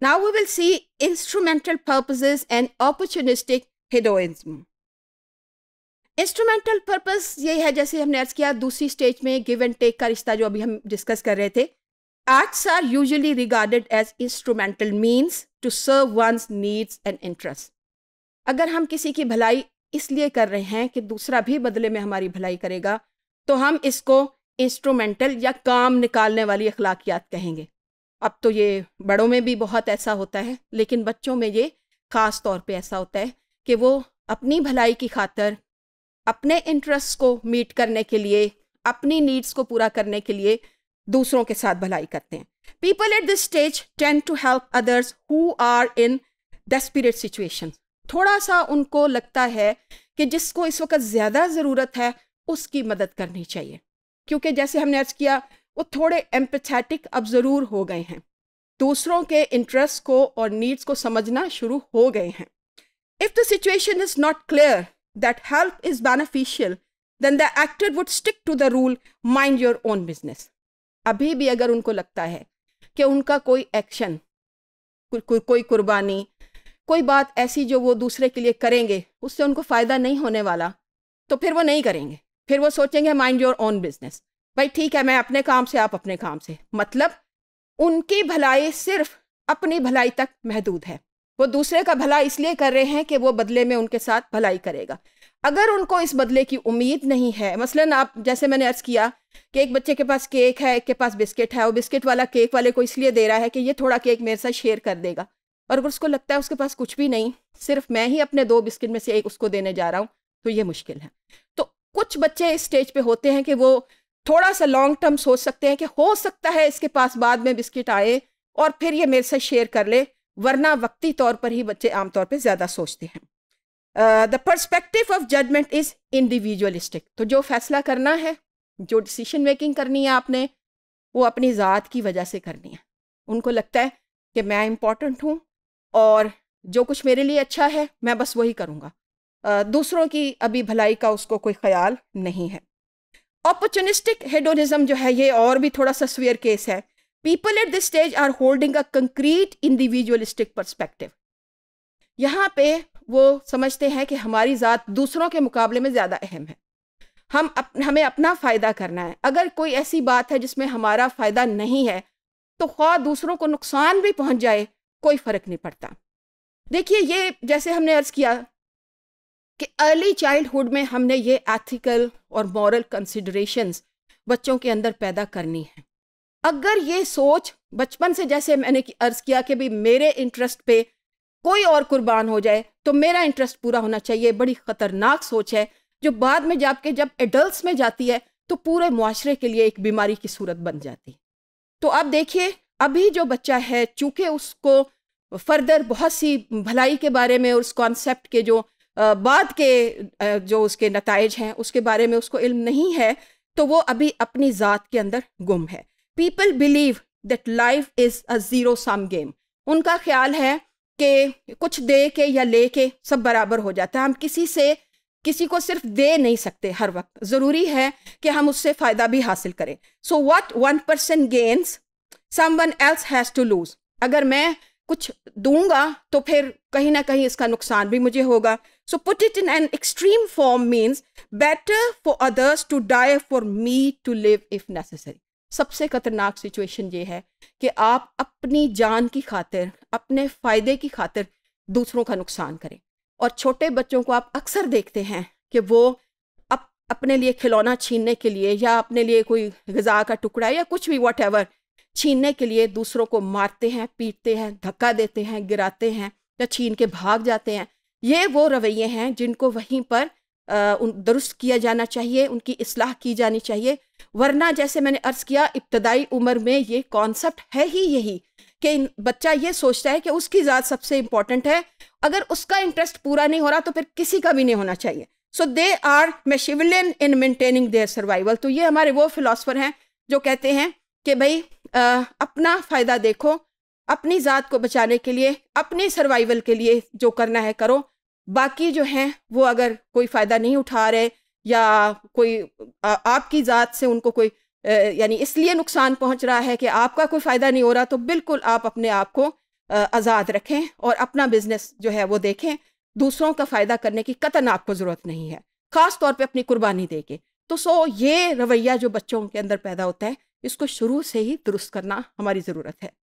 Now we will see instrumental purposes and opportunistic hedonism. Instrumental purpose ये है जैसे हमने अर्ज किया दूसरी स्टेज में गिव एंड टेक का रिश्ता जो अभी हम डिस्कस कर रहे थे arts are usually regarded as instrumental means to serve one's needs and interest अगर हम किसी की भलाई इसलिए कर रहे हैं कि दूसरा भी बदले में हमारी भलाई करेगा तो हम इसको इंस्ट्रूमेंटल या काम निकालने वाली अखलाकियात कहेंगे अब तो ये बड़ों में भी बहुत ऐसा होता है लेकिन बच्चों में ये ख़ास तौर पे ऐसा होता है कि वो अपनी भलाई की खातर अपने इंटरेस्ट को मीट करने के लिए अपनी नीड्स को पूरा करने के लिए दूसरों के साथ भलाई करते हैं people at this stage tend to help others who are in desperate situation थोड़ा सा उनको लगता है कि जिसको इस वक्त ज़्यादा ज़रूरत है उसकी मदद करनी चाहिए क्योंकि जैसे हमने अर्ज किया वो थोड़े एम्पथेटिक अब ज़रूर हो गए हैं दूसरों के इंटरेस्ट को और नीड्स को समझना शुरू हो गए हैं if the situation is not clear that help is beneficial then the actor would stick to the rule mind your own business अभी भी अगर उनको लगता है कि उनका कोई एक्शन को, को, कोई कुर्बानी कोई बात ऐसी जो वो दूसरे के लिए करेंगे उससे उनको फ़ायदा नहीं होने वाला तो फिर वो नहीं करेंगे फिर वो सोचेंगे माइंड योर ओन बिजनेस भाई ठीक है मैं अपने काम से आप अपने काम से मतलब उनकी भलाई सिर्फ अपनी भलाई तक महदूद है वो दूसरे का भला इसलिए कर रहे हैं कि वो बदले में उनके साथ भलाई करेगा अगर उनको इस बदले की उम्मीद नहीं है मसलन आप जैसे मैंने अर्ज़ किया कि एक बच्चे के पास केक है एक के पास बिस्किट है वो बिस्किट वाला केक वाले को इसलिए दे रहा है कि ये थोड़ा केक मेरे साथ शेयर कर देगा और अगर उसको लगता है उसके पास कुछ भी नहीं सिर्फ मैं ही अपने दो बिस्किट में से एक उसको देने जा रहा हूँ तो ये मुश्किल है तो कुछ बच्चे इस स्टेज पे होते हैं कि वो थोड़ा सा लॉन्ग टर्म सोच सकते हैं कि हो सकता है इसके पास बाद में बिस्किट आए और फिर ये मेरे साथ शेयर कर ले वरना वक्ती तौर पर ही बच्चे आमतौर पर ज़्यादा सोचते हैं the perspective of judgement is individualistic तो जो फैसला करना है जो डिसीशन मेकिंग करनी है आपने वो अपनी ज़ात की वजह से करनी है उनको लगता है कि मैं इम्पॉर्टेंट हूँ और जो कुछ मेरे लिए अच्छा है मैं बस वही करूँगा दूसरों की अभी भलाई का उसको कोई ख्याल नहीं है अपॉर्चुनिस्टिक हेडोनिज्म जो है ये और भी थोड़ा सा स्वेयर केस है people at this stage are holding a concrete individualistic perspective यहाँ पे वो समझते हैं कि हमारी ज़ात दूसरों के मुकाबले में ज़्यादा अहम है हम अप, हमें अपना फ़ायदा करना है अगर कोई ऐसी बात है जिसमें हमारा फ़ायदा नहीं है तो ख्वा दूसरों को नुकसान भी पहुँच जाए कोई फ़र्क नहीं पड़ता देखिए ये जैसे हमने अर्ज़ किया कि अर्ली चाइल्डहुड में हमने ये एथिकल और मॉरल कंसिडरेशंस बच्चों के अंदर पैदा करनी है अगर ये सोच बचपन से जैसे मैंने अर्ज किया कि भाई मेरे इंटरेस्ट पे कोई और कुर्बान हो जाए तो मेरा इंटरेस्ट पूरा होना चाहिए बड़ी खतरनाक सोच है जो बाद में जाके जब एडल्ट में जाती है तो पूरे माशरे के लिए एक बीमारी की सूरत बन जाती है तो आप देखिए अभी जो बच्चा है चूंकि उसको फर्दर बहुत सी भलाई के बारे में और उस कॉन्सेप्ट के जो बाद के जो उसके नतज हैं उसके बारे में उसको इल्म नहीं है तो वो अभी अपनी ज़ात के अंदर गुम है people believe that life is a zero sum game उनका ख्याल है कि कुछ दे के या ले के सब बराबर हो जाता है हम किसी से किसी को सिर्फ दे नहीं सकते हर वक्त ज़रूरी है कि हम उससे फ़ायदा भी हासिल करें so what one person gains someone else has to lose अगर मैं कुछ दूंगा तो फिर कहीं ना कहीं इसका नुकसान भी मुझे होगा so put it in an extreme form means better for others to die for me to live if necessary सबसे खतरनाक सिचुएशन ये है कि आप अपनी जान की खातिर अपने फ़ायदे की खातिर दूसरों का नुकसान करें और छोटे बच्चों को आप अक्सर देखते हैं कि वो अप, अपने लिए खिलौना छीनने के लिए या अपने लिए कोई गज़ा का टुकड़ा या कुछ भी वट एवर छीनने के लिए दूसरों को मारते हैं पीटते हैं धक्का देते हैं गिराते हैं या छीन के भाग जाते हैं ये वो रवैये हैं जिनको वहीं पर दुरुस्त किया जाना चाहिए उनकी असलाह की जानी चाहिए वरना जैसे मैंने अर्ज़ किया इब्तदाई उम्र में ये कॉन्सेप्ट है ही यही कि बच्चा ये सोचता है कि उसकी ज़ात सबसे इम्पॉर्टेंट है अगर उसका इंटरेस्ट पूरा नहीं हो रहा तो फिर किसी का भी नहीं होना चाहिए so they are Machiavellian in maintaining their survival तो ये हमारे वो फिलासफ़र हैं जो कहते हैं कि भाई आ, अपना फ़ायदा देखो अपनी ज़ात को बचाने के लिए अपने सर्वाइवल के लिए जो करना है करो बाकी जो हैं वो अगर कोई फ़ायदा नहीं उठा रहे या कोई आ, आपकी ज़ात से उनको कोई यानी इसलिए नुकसान पहुंच रहा है कि आपका कोई फ़ायदा नहीं हो रहा तो बिल्कुल आप अपने आप को आज़ाद रखें और अपना बिजनेस जो है वो देखें दूसरों का फ़ायदा करने की कतन आपको ज़रूरत नहीं है ख़ास तौर पे अपनी कुर्बानी के तो सो ये रवैया जो बच्चों के अंदर पैदा होता है इसको शुरू से ही दुरुस्त करना हमारी ज़रूरत है